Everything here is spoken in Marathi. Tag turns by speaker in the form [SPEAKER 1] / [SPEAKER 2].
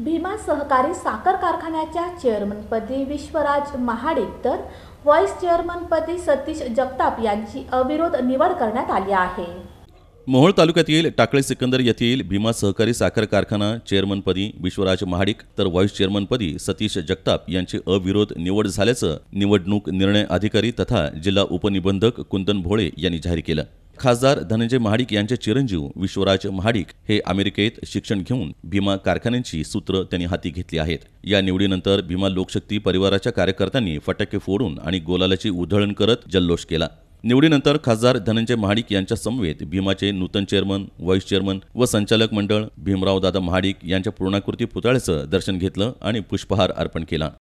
[SPEAKER 1] भीमा सहकारी साखर कारखान्याच्या चेअरमनपदी विश्वराज महाडिक तर व्हाईस चेअरमनपदी सतीश जगताप यांची अविरोध निवड करण्यात आली आहे
[SPEAKER 2] मोहोळ तालुक्यातील टाकळी सिकंदर येथील भीमा सहकारी साखर कारखाना चेअरमनपदी विश्वराज महाडिक तर व्हाईस चेअरमनपदी सतीश जगताप यांची अविरोध निवड झाल्याचं निवडणूक निर्णय अधिकारी तथा जिल्हा उपनिबंधक कुंदन भोळे यांनी जाहीर केलं खासदार धनंजय महाडिक यांचे चिरंजीव विश्वराज महाडिक हे अमेरिकेत शिक्षण घेऊन भीमा कारखान्यांची सूत्र त्यांनी हाती घेतली आहेत या निवडीनंतर भीमा लोकशक्ती परिवाराच्या कार्यकर्त्यांनी फटाके फोडून आणि गोलालाची उधळण करत जल्लोष केला निवडीनंतर खासदार धनंजय महाडिक यांच्या समवेत भीमाचे नूतन चेअरमन व्हाईस चेअरमन व संचालक मंडळ भीमराव दादा महाडिक यांच्या पूर्णाकृती पुतळ्याचं दर्शन घेतलं आणि पुष्पहार अर्पण केला